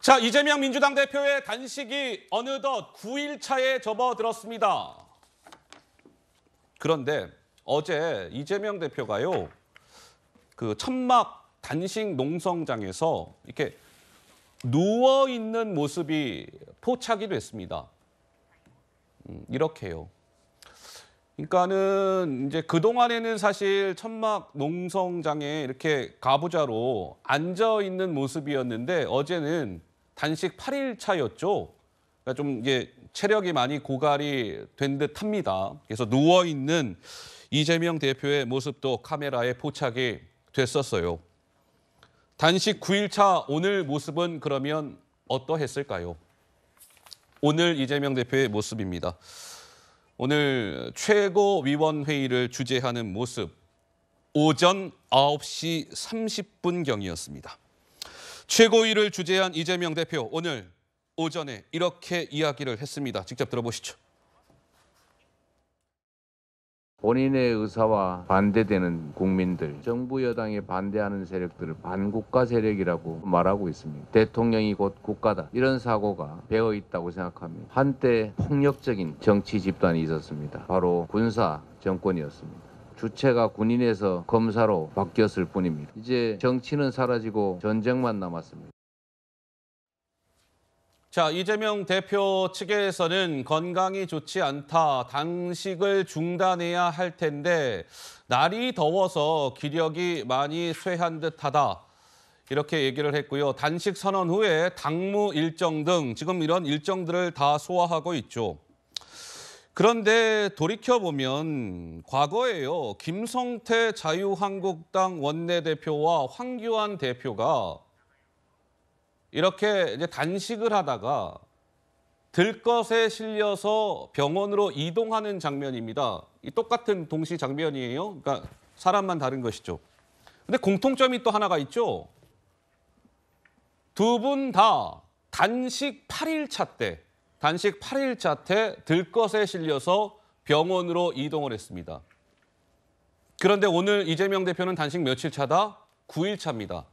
자, 이재명 민주당 대표의 단식이 어느덧 9일 차에 접어들었습니다. 그런데 어제 이재명 대표가요. 그 천막 단식 농성장에서 이렇게 누워 있는 모습이 포착이 됐습니다. 음, 이렇게요. 그러니까는 이제 그동안에는 사실 천막 농성장에 이렇게 가부좌로 앉아 있는 모습이었는데 어제는 단식 8일 차였죠. 그러니까 좀 이게 체력이 많이 고갈이 된 듯합니다. 그래서 누워 있는 이재명 대표의 모습도 카메라에 포착이 됐었어요. 단식 9일 차 오늘 모습은 그러면 어떠했을까요? 오늘 이재명 대표의 모습입니다. 오늘 최고위원회의를 주재하는 모습 오전 9시 30분경이었습니다. 최고위를 주재한 이재명 대표 오늘 오전에 이렇게 이야기를 했습니다. 직접 들어보시죠. 본인의 의사와 반대되는 국민들, 정부 여당에 반대하는 세력들을 반국가 세력이라고 말하고 있습니다. 대통령이 곧 국가다. 이런 사고가 배어 있다고 생각합니다. 한때 폭력적인 정치 집단이 있었습니다. 바로 군사 정권이었습니다. 주체가 군인에서 검사로 바뀌었을 뿐입니다. 이제 정치는 사라지고 전쟁만 남았습니다. 자, 이재명 대표 측에서는 건강이 좋지 않다, 당식을 중단해야 할 텐데 날이 더워서 기력이 많이 쇠한 듯하다. 이렇게 얘기를 했고요. 단식 선언 후에 당무 일정 등 지금 이런 일정들을 다 소화하고 있죠. 그런데 돌이켜보면 과거에요. 김성태 자유한국당 원내대표와 황교안 대표가 이렇게 이제 단식을 하다가 들것에 실려서 병원으로 이동하는 장면입니다. 이 똑같은 동시 장면이에요. 그러니까 사람만 다른 것이죠. 근데 공통점이 또 하나가 있죠. 두 분 다 단식 8일차 때 단식 8일 자태 들것에 실려서 병원으로 이동을 했습니다. 그런데 오늘 이재명 대표는 단식 며칠 차다? 9일 차입니다.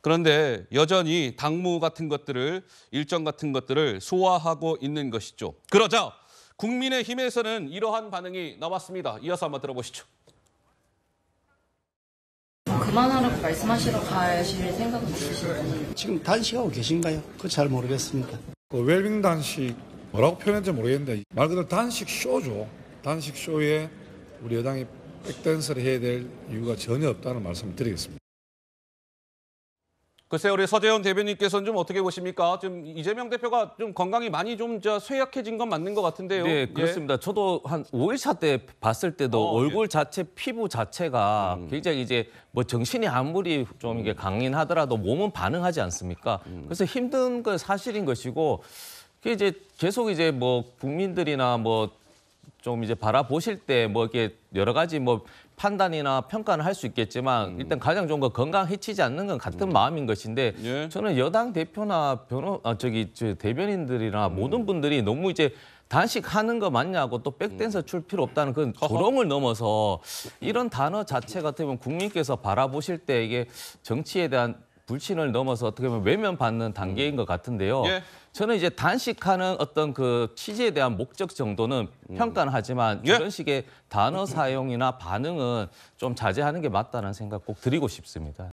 그런데 여전히 당무 같은 것들을 일정 같은 것들을 소화하고 있는 것이죠. 그러자 국민의힘에서는 이러한 반응이 나왔습니다. 이어서 한번 들어보시죠. 그만하라고 말씀하시러 가실 생각은 있으신가요? 지금 단식하고 계신가요? 그 잘 모르겠습니다. 그 웰빙 단식 뭐라고 표현했는지 모르겠는데 말 그대로 단식 쇼죠. 단식 쇼에 우리 여당이 백댄서를 해야 될 이유가 전혀 없다는 말씀을 드리겠습니다. 글쎄 우리 서재원 대변인께서는 좀 어떻게 보십니까? 좀 이재명 대표가 좀 건강이 많이 좀 쇠약해진 건 맞는 것 같은데요. 네, 예. 그렇습니다. 예. 저도 한 5일차 때 봤을 때도 어, 예. 얼굴 예. 자체, 피부 자체가 음. 굉장히 이제 뭐 정신이 아무리 좀 이게 음. 강인하더라도 몸은 반응하지 않습니까? 음. 그래서 힘든 건 사실인 것이고 이게 이제 계속 이제 뭐 국민들이나 뭐좀 이제 바라보실 때 뭐 이렇게 여러 가지 뭐 판단이나 평가는 할 수 있겠지만 음. 일단 가장 좋은 건 건강 해치지 않는 건 같은 음. 마음인 것인데 예. 저는 여당 대표나 변호 아 저기 저 대변인들이나 음. 모든 분들이 너무 이제 단식하는 거 맞냐고 또 백댄서 출 필요 없다는 그런 조롱을 넘어서 이런 단어 자체 같으면 국민께서 바라보실 때 이게 정치에 대한 불신을 넘어서 어떻게 보면 외면받는 단계인 것 같은데요. 예. 저는 이제 단식하는 어떤 그 취지에 대한 목적 정도는 음. 평가는 하지만 예. 이런 식의 단어 사용이나 반응은 좀 자제하는 게 맞다는 생각 꼭 드리고 싶습니다.